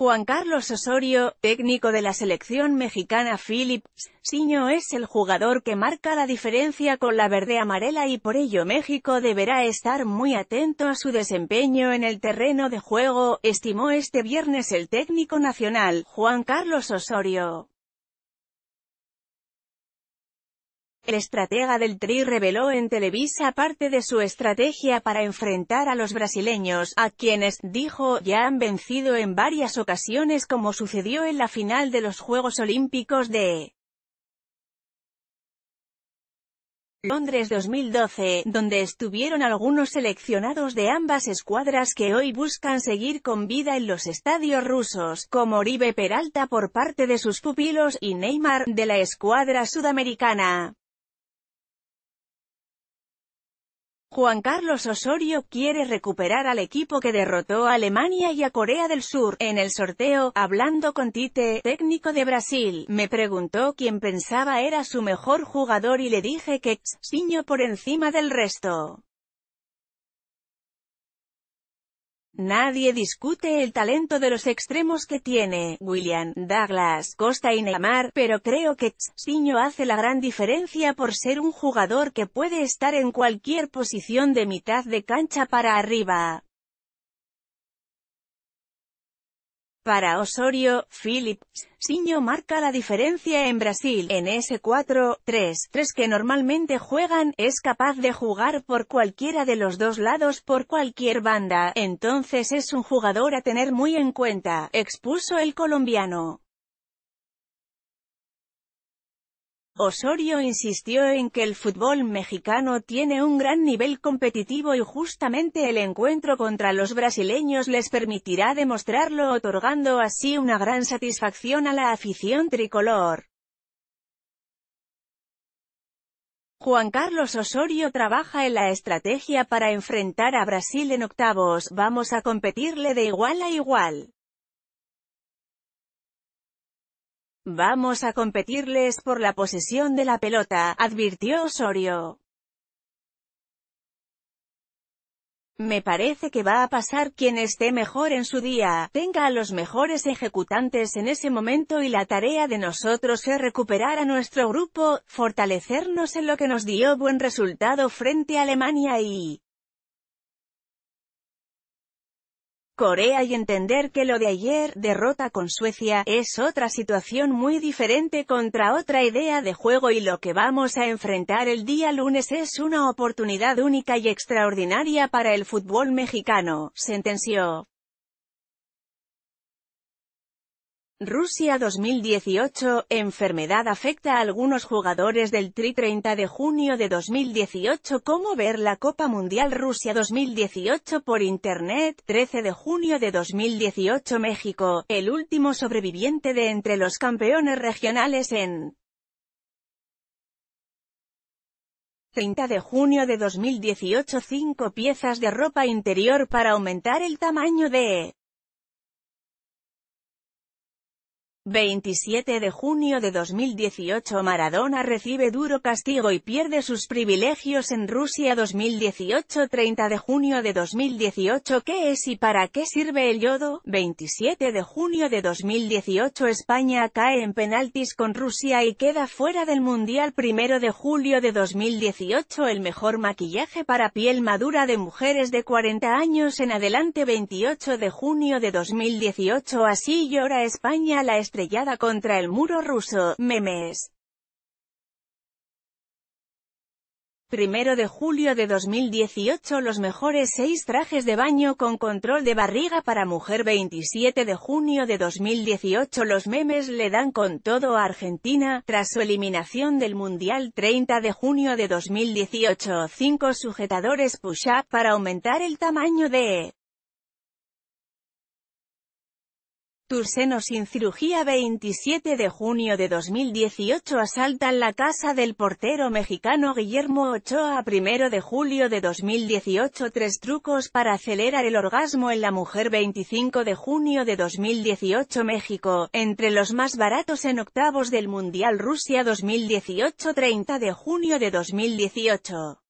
Juan Carlos Osorio, técnico de la selección mexicana Philips, Siño es el jugador que marca la diferencia con la verde amarela y por ello México deberá estar muy atento a su desempeño en el terreno de juego, estimó este viernes el técnico nacional, Juan Carlos Osorio. El estratega del Tri reveló en Televisa parte de su estrategia para enfrentar a los brasileños, a quienes, dijo, ya han vencido en varias ocasiones como sucedió en la final de los Juegos Olímpicos de Londres 2012, donde estuvieron algunos seleccionados de ambas escuadras que hoy buscan seguir con vida en los estadios rusos, como Oribe Peralta por parte de sus pupilos y Neymar, de la escuadra sudamericana. Juan Carlos Osorio quiere recuperar al equipo que derrotó a Alemania y a Corea del Sur en el sorteo, hablando con Tite, técnico de Brasil, me preguntó quién pensaba era su mejor jugador y le dije que piño por encima del resto. Nadie discute el talento de los extremos que tiene, William, Douglas, Costa y Neymar, pero creo que Siño hace la gran diferencia por ser un jugador que puede estar en cualquier posición de mitad de cancha para arriba. Para Osorio, Philips, Siño marca la diferencia en Brasil, en S4, 3, 3 que normalmente juegan, es capaz de jugar por cualquiera de los dos lados por cualquier banda, entonces es un jugador a tener muy en cuenta, expuso el colombiano. Osorio insistió en que el fútbol mexicano tiene un gran nivel competitivo y justamente el encuentro contra los brasileños les permitirá demostrarlo otorgando así una gran satisfacción a la afición tricolor. Juan Carlos Osorio trabaja en la estrategia para enfrentar a Brasil en octavos, vamos a competirle de igual a igual. Vamos a competirles por la posesión de la pelota, advirtió Osorio. Me parece que va a pasar quien esté mejor en su día, tenga a los mejores ejecutantes en ese momento y la tarea de nosotros es recuperar a nuestro grupo, fortalecernos en lo que nos dio buen resultado frente a Alemania y Corea y entender que lo de ayer, derrota con Suecia, es otra situación muy diferente contra otra idea de juego y lo que vamos a enfrentar el día lunes es una oportunidad única y extraordinaria para el fútbol mexicano, sentenció. Rusia 2018, enfermedad afecta a algunos jugadores del Tri 30 de junio de 2018 Cómo ver la Copa Mundial Rusia 2018 por Internet 13 de junio de 2018 México, el último sobreviviente de entre los campeones regionales en 30 de junio de 2018 5 piezas de ropa interior para aumentar el tamaño de 27 de junio de 2018 Maradona recibe duro castigo y pierde sus privilegios en Rusia 2018 30 de junio de 2018 ¿Qué es y para qué sirve el yodo? 27 de junio de 2018 España cae en penaltis con Rusia y queda fuera del Mundial 1 de julio de 2018 El mejor maquillaje para piel madura de mujeres de 40 años en adelante 28 de junio de 2018 Así llora España la estrella contra el muro ruso, memes. Primero de julio de 2018 Los mejores seis trajes de baño con control de barriga para mujer 27 de junio de 2018 Los memes le dan con todo a Argentina, tras su eliminación del Mundial 30 de junio de 2018 5 sujetadores push-up para aumentar el tamaño de Turseno sin cirugía 27 de junio de 2018 asaltan la casa del portero mexicano Guillermo Ochoa 1 de julio de 2018 Tres trucos para acelerar el orgasmo en la mujer 25 de junio de 2018 México, entre los más baratos en octavos del Mundial Rusia 2018 30 de junio de 2018